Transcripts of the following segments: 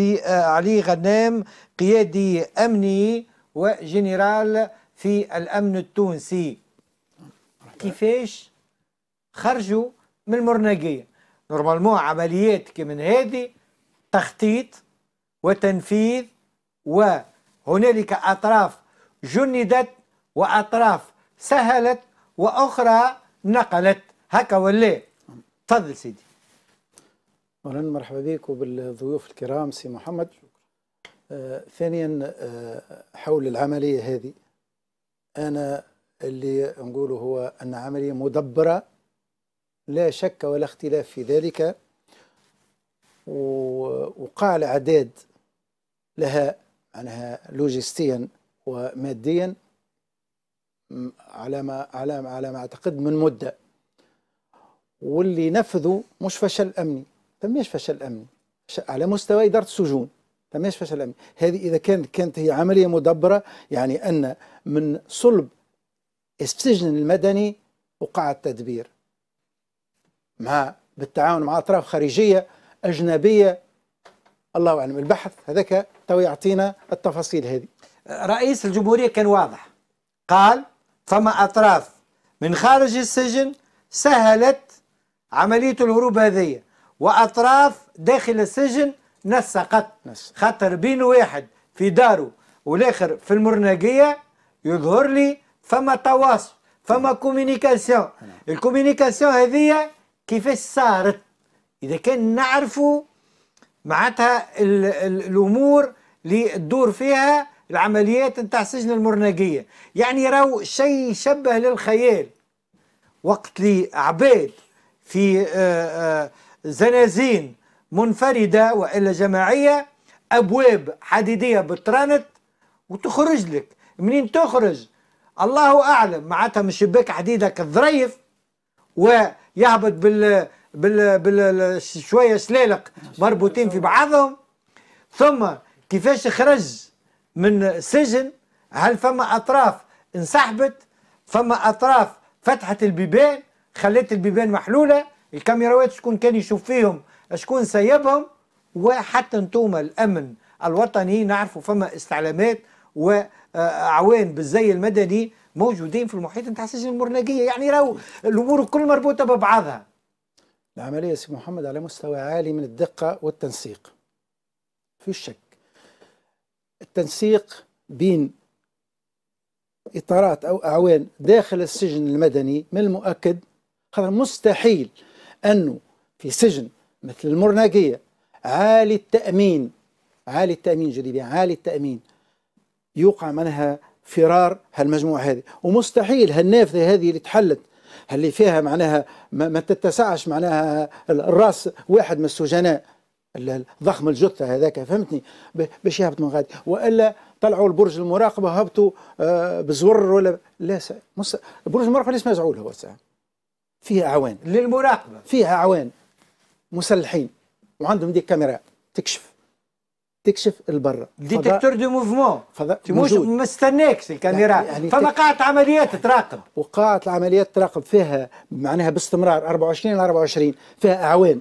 سي آه، علي غنام قيادي أمني وجنرال في الأمن التونسي كيفاش خرجوا من المرنقية نورمالمون عمليات كمن هذه تخطيط وتنفيذ وهنالك أطراف جندت وأطراف سهلت وأخرى نقلت هكا ولا تفضل سيدي أولا مرحبا بك وبالضيوف الكرام سي محمد آه ثانيا آه حول العملية هذه أنا اللي نقوله هو أن عملية مدبرة لا شك ولا اختلاف في ذلك وقع الأعداد لها معناها لوجستيا وماديا على ما على ما على ما اعتقد من مده واللي نفذوا مش فشل امني فماش فشل أمني على مستوى إدارة السجون فماش فشل أمني هذه إذا كانت كانت هي عملية مدبرة يعني أن من صلب السجن المدني وقع التدبير مع بالتعاون مع أطراف خارجية أجنبية الله أعلم البحث هذاك تو يعطينا التفاصيل هذه رئيس الجمهورية كان واضح قال فما أطراف من خارج السجن سهلت عملية الهروب هذه وأطراف داخل السجن نسقت خاطر بين واحد في داره والآخر في المرناقية يظهر لي فما تواصل فما كومينيكاسيون نعم. الكومينيكاسيون هذه كيفاش صارت إذا كان نعرفوا معناتها الأمور اللي تدور فيها العمليات نتاع سجن المرناقية يعني راهو شيء شبه للخيال وقت لي عباد في آآ آه، آآ آه، زنازين منفردة وإلا جماعية أبواب حديدية بترانت وتخرج لك منين تخرج الله أعلم معناتها من شباك حديدك الظريف ويهبط بال بال بال شويه سلالق مربوطين في بعضهم ثم كيفاش خرج من سجن هل فما اطراف انسحبت فما اطراف فتحت البيبان خلت البيبان محلوله الكاميرات شكون كان يشوف فيهم شكون سيبهم وحتى نتوما الامن الوطني نعرفوا فما استعلامات وعوان بالزي المدني موجودين في المحيط نتاع سجن المرناقيه يعني راهو الامور كل مربوطه ببعضها العمليه سي محمد على مستوى عالي من الدقه والتنسيق في شك التنسيق بين اطارات او اعوان داخل السجن المدني من المؤكد خاطر مستحيل أنه في سجن مثل المرناقية عالي التأمين عالي التأمين جديد يعني عالي التأمين يوقع منها فرار هالمجموعة هذه ومستحيل هالنافذة هذه اللي تحلت اللي فيها معناها ما تتسعش معناها الراس واحد من السجناء ضخم الجثه هذاك فهمتني باش يهبط من غادي والا طلعوا لبرج المراقبه هبطوا آه، بزور ولا لا برج المراقبه ليش مزعول هو ساعه فيها أعوان للمراقبة فيها أعوان مسلحين وعندهم دي كاميرا تكشف تكشف البرة ديتكتور دو موفمون مش مستناكش الكاميرا يعني فما قاعة عمليات تراقب وقاعة العمليات تراقب فيها معناها باستمرار 24 24 فيها أعوان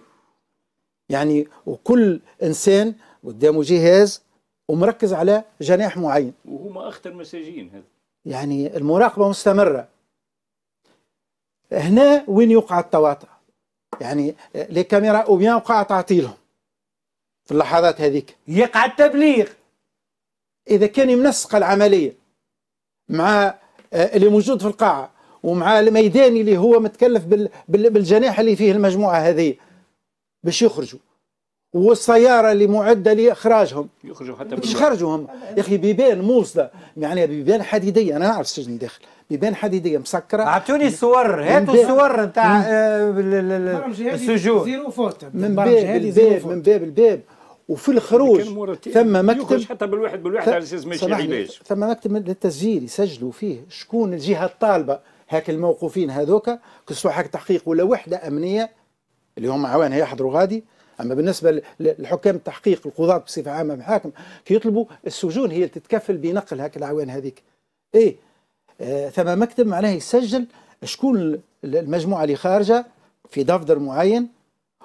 يعني وكل إنسان قدامه جهاز ومركز على جناح معين وهما أخطر مساجين هذا يعني المراقبة مستمرة هنا وين يوقع التواطؤ يعني آه، لي كاميرا او بيان وقع تعطيلهم في اللحظات هذيك يقع التبليغ اذا كان يمنسق العمليه مع آه، اللي موجود في القاعه ومع الميداني اللي هو متكلف بالجناح اللي فيه المجموعه هذه باش يخرجوا والسياره اللي معده لاخراجهم يخرجوا حتى باش هم يا اخي بيبان موصله يعني بيبان حديديه انا نعرف السجن داخل بيبان حديديه مسكره عطوني الصور هاتوا الصور نتاع آه، السجون زيرو فوت من باب الباب من باب الباب وفي الخروج ثم مكتب حتى بالواحد بالواحد على اساس ماشي عيباش ثم مكتب للتسجيل يسجلوا فيه شكون الجهه الطالبه هاك الموقوفين هذوك كسوا حق تحقيق ولا وحده امنيه اللي هم عوان يحضروا غادي اما بالنسبه للحكام التحقيق القضاه بصفه عامه محاكم كي يطلبوا السجون هي اللي تتكفل بنقل هاك العوان هذيك اي آه ثم مكتب معناه يسجل شكون المجموعه اللي خارجه في دفتر معين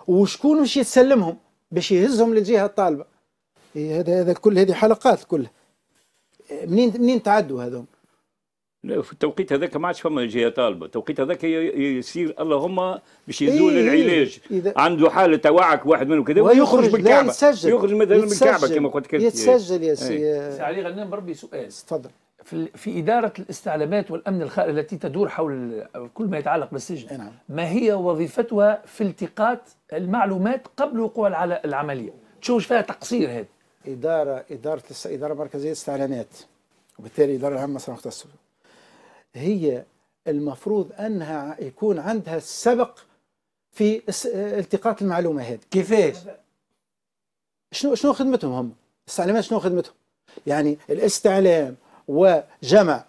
وشكون باش يسلمهم باش يهزهم للجهه الطالبه إيه، هذا إيه هذا كل هذه حلقات كلها آه، منين منين تعدوا هذوم في التوقيت هذاك ما عادش فما جهه طالبه، التوقيت هذاك يصير اللهم باش إيه، يزول إيه العلاج إيه عنده حاله توعك واحد منه كذا ويخرج من الكعبه يخرج مثلا من الكعبه كما قلت كذا يتسجل يا إيه. سي علي غنام بربي سؤال تفضل في, في إدارة الاستعلامات والأمن الخارجي التي تدور حول كل ما يتعلق بالسجن إيه، نعم. ما هي وظيفتها في التقاط المعلومات قبل وقوع العملية تشوف فيها تقصير هذا إدارة إدارة إدارة مركزية استعلانات وبالتالي إدارة العامة مصر مختصة هي المفروض انها يكون عندها السبق في التقاط المعلومه هذه كيفاش شنو شنو خدمتهم هم الاستعلامات شنو خدمتهم يعني الاستعلام وجمع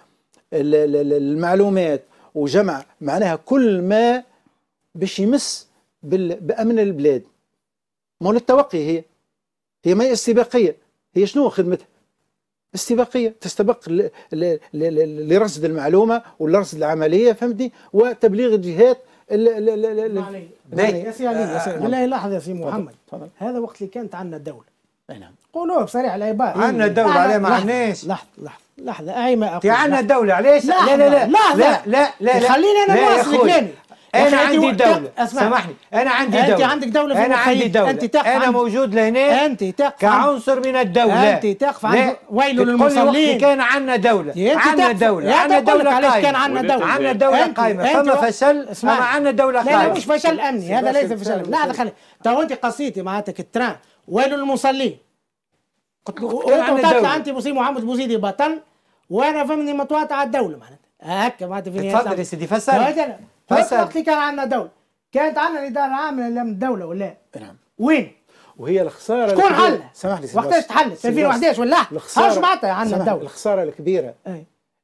المعلومات وجمع معناها كل ما باش يمس بامن البلاد مو للتوقي هي هي ما هي استباقيه هي شنو خدمتها استباقيه تستبق لرصد المعلومه ولرصد العمليه فهمتني وتبليغ الجهات لا يا سي علي بالله لاحظ يا سي محمد هذا وقت اللي كانت عندنا الدوله اي نعم قولوه بصريح العباره عندنا إيه. الدوله عليه ما عندناش لحظه لحظه لحظه اي ما اقول عندنا الدوله علاش لا لا لا لا لا لا لا خليني انا نواصل لا انا عندي دوله سامحني انا عندي دوله انت عندك دوله في انا عندي دوله انت تقف انا موجود لهنا انت تقف كعنصر من الدوله انت تقف عند ويل للمصلين كان عندنا دوله عندنا دوله عندنا دوله قايمه كان عندنا دوله عندنا دوله قايمه فما فشل اسمع عندنا دوله قايمه لا لا مش فشل امني هذا ليس فشل امني لا هذا خلي تو انت قصيتي معناتك التران ويل للمصلين قلت له له انت بوسي محمد بوزيدي بطل وانا فهمني متواطع الدوله معناتها هكا معناتها تفضل يا سيدي فسر فاس وقت اللي كان عندنا دوله كانت عندنا الاداره العامه الدولة ولا نعم وين؟ وهي الخساره شكون حل؟ سامح لي وقتاش تحلت؟ 2011 ولا الخساره معناتها عندنا الدوله الخساره الكبيره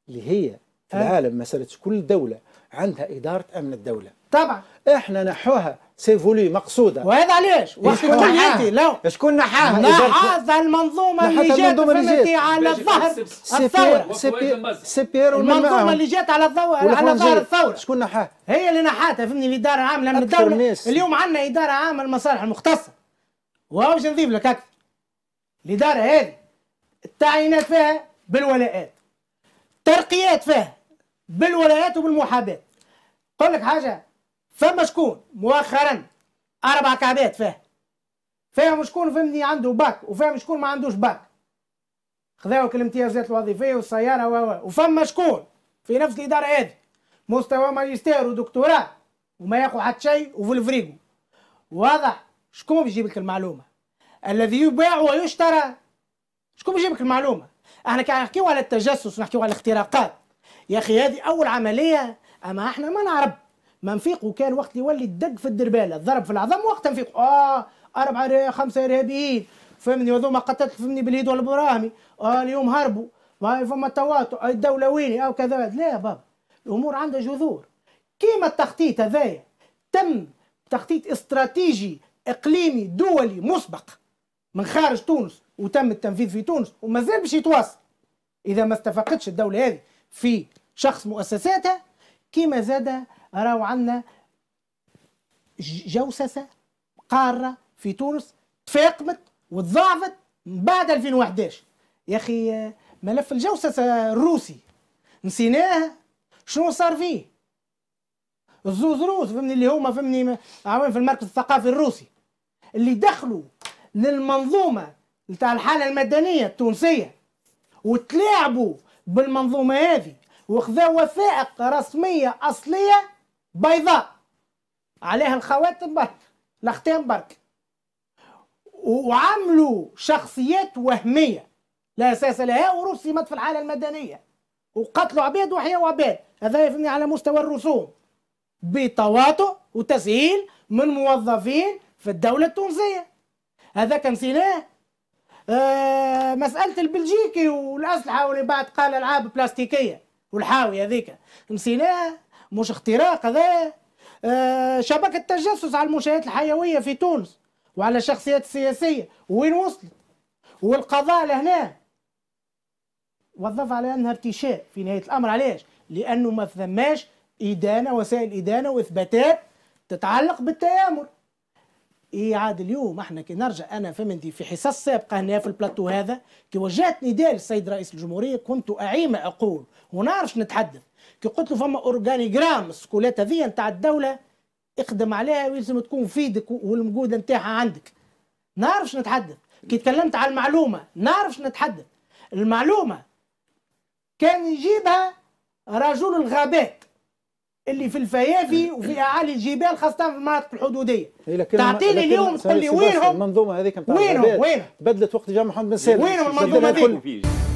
اللي هي في العالم مسألة كل دوله عندها اداره امن الدوله طبعا احنا نحوها سي فولي مقصوده وهذا علاش شكون انت لو شكون نحاها نحاها المنظومه اللي جات على الظهر الثوره سي بير المنظومه اللي جات على الظهر على ظهر الثوره شكون نحاها هي اللي نحاتها فهمني الاداره العامه من الدوله اليوم عندنا اداره عامه للمصالح المختصه وهوش نضيف لك اكثر الاداره هذه التعيينات فيها بالولاءات الترقيات فيها بالولاءات وبالمحاباه قول لك حاجه فما شكون مؤخرا أربع كعبات فيه فاهم شكون فهمني عنده باك وفاهم شكون ما عندوش باك خذاوك الامتيازات الوظيفيه والسياره و وفما شكون في نفس الاداره هذه مستوى ماجستير ودكتوراه وما ياخو حتى شيء وفي الفريقو واضح شكون بيجيب لك المعلومه الذي يباع ويشترى شكون بيجيب لك المعلومه احنا كي نحكيو على التجسس ونحكيو على الاختراقات يا اخي هذه اول عمليه اما احنا ما نعرف ما نفيقوا كان وقت اللي يولي الدق في الدرباله الضرب في العظم وقت تنفيقو اه اربعه خمسه ارهابيين فهمني هذوما قتلت فهمني باليد والبراهمي اه اليوم هربوا ما فما آه، الدولة ويني او كذا لا بابا الامور عندها جذور كيما التخطيط هذايا تم تخطيط استراتيجي اقليمي دولي مسبق من خارج تونس وتم التنفيذ في تونس ومازال باش يتواصل اذا ما استفقتش الدوله هذه في شخص مؤسساتها كيما زاد راهو عندنا جوسسه قاره في تونس تفاقمت وتضاعفت من بعد 2011 يا اخي ملف الجوسسه الروسي نسيناه شنو صار فيه الزوز روس فهمني اللي هما فهمني عاملين في المركز الثقافي الروسي اللي دخلوا للمنظومه نتاع الحاله المدنيه التونسيه وتلاعبوا بالمنظومه هذه وخذوا وثائق رسميه اصليه بيضاء عليها الخواتم برك لختين برك وعملوا شخصيات وهمية لا أساس لها ورسمت في الحالة المدنية وقتلوا عباد وحياة عباد هذا يفني على مستوى الرسوم بتواطؤ وتسهيل من موظفين في الدولة التونسية هذا كان سيناه آه مسألة البلجيكي والأسلحة واللي بعد قال ألعاب بلاستيكية والحاوي هذيك نسيناها مش اختراق هذا آه، شبكة تجسس على المنشآت الحيوية في تونس وعلى الشخصيات السياسية وين وصلت والقضاء لهنا وظف على أنها ارتشاء في نهاية الأمر علاش لأنه ما ثماش إدانة وسائل إدانة وإثباتات تتعلق بالتآمر إيه عاد اليوم احنا كي نرجع انا فهمتي في حصص سابقه هنا في البلاتو هذا كي وجهت نداء للسيد رئيس الجمهوريه كنت اعيم اقول ونعرفش نتحدث كي قلت له فما اورجانيجرام السكولات هذه نتاع الدوله اخدم عليها ولازم تكون في ايدك والمجوده نتاعها عندك نعرفش نتحدث كي تكلمت على المعلومه نعرفش نتحدث المعلومه كان يجيبها رجل الغابات اللي في الفيافي وفي اعالي الجبال خاصه في المناطق الحدوديه تعطيني اليوم تقول لي وينهم المنظومه هذيك وينهم وينهم بدلت وقت جامع محمد بن سالم وينهم المنظومه هذيك